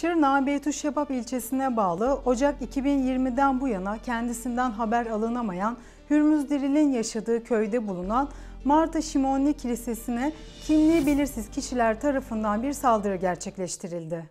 Şırnağ Beytüşşebap ilçesine bağlı Ocak 2020'den bu yana kendisinden haber alınamayan Hürmüz Diril'in yaşadığı köyde bulunan Marta Şimonli Kilisesi'ne kimliği belirsiz kişiler tarafından bir saldırı gerçekleştirildi.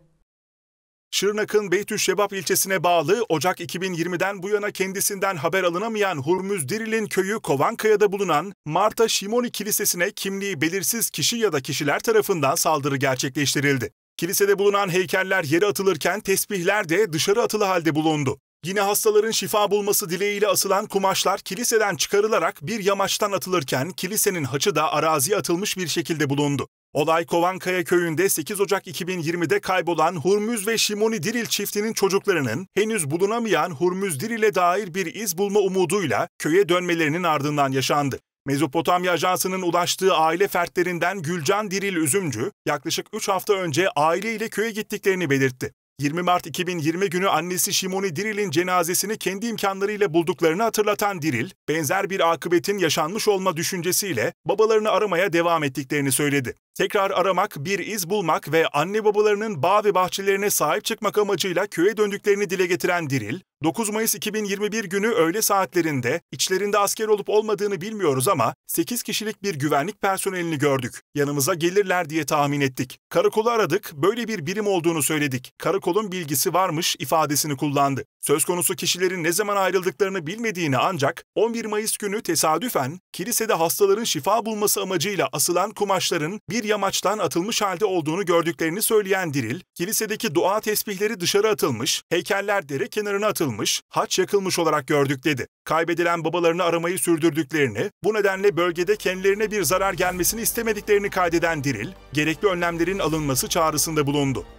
Şırnak'ın Beytüşşebap ilçesine bağlı Ocak 2020'den bu yana kendisinden haber alınamayan Hurmuz Diril'in köyü Kovankaya'da bulunan Marta Şimoni Kilisesi'ne kimliği belirsiz kişi ya da kişiler tarafından saldırı gerçekleştirildi. Kilisede bulunan heykeller yere atılırken tesbihler de dışarı atılı halde bulundu. Yine hastaların şifa bulması dileğiyle asılan kumaşlar kiliseden çıkarılarak bir yamaçtan atılırken kilisenin haçı da araziye atılmış bir şekilde bulundu. Olay Kovankaya köyünde 8 Ocak 2020'de kaybolan Hurmüz ve Şimoni Diril çiftinin çocuklarının henüz bulunamayan Hurmüz Diril'e dair bir iz bulma umuduyla köye dönmelerinin ardından yaşandı. Mezopotamya Ajansı'nın ulaştığı aile fertlerinden Gülcan Diril Üzümcü, yaklaşık 3 hafta önce aileyle köye gittiklerini belirtti. 20 Mart 2020 günü annesi Şimoni Diril'in cenazesini kendi imkanlarıyla bulduklarını hatırlatan Diril, benzer bir akıbetin yaşanmış olma düşüncesiyle babalarını aramaya devam ettiklerini söyledi tekrar aramak, bir iz bulmak ve anne babalarının bağ ve bahçelerine sahip çıkmak amacıyla köye döndüklerini dile getiren Diril, 9 Mayıs 2021 günü öğle saatlerinde içlerinde asker olup olmadığını bilmiyoruz ama 8 kişilik bir güvenlik personelini gördük. Yanımıza gelirler diye tahmin ettik. Karakolu aradık, böyle bir birim olduğunu söyledik. Karakolun bilgisi varmış ifadesini kullandı. Söz konusu kişilerin ne zaman ayrıldıklarını bilmediğini ancak 11 Mayıs günü tesadüfen kilisede hastaların şifa bulması amacıyla asılan kumaşların bir yamaçtan atılmış halde olduğunu gördüklerini söyleyen Diril, kilisedeki dua tesbihleri dışarı atılmış, heykeller dere kenarına atılmış, haç yakılmış olarak gördük dedi. Kaybedilen babalarını aramayı sürdürdüklerini, bu nedenle bölgede kendilerine bir zarar gelmesini istemediklerini kaydeden Diril, gerekli önlemlerin alınması çağrısında bulundu.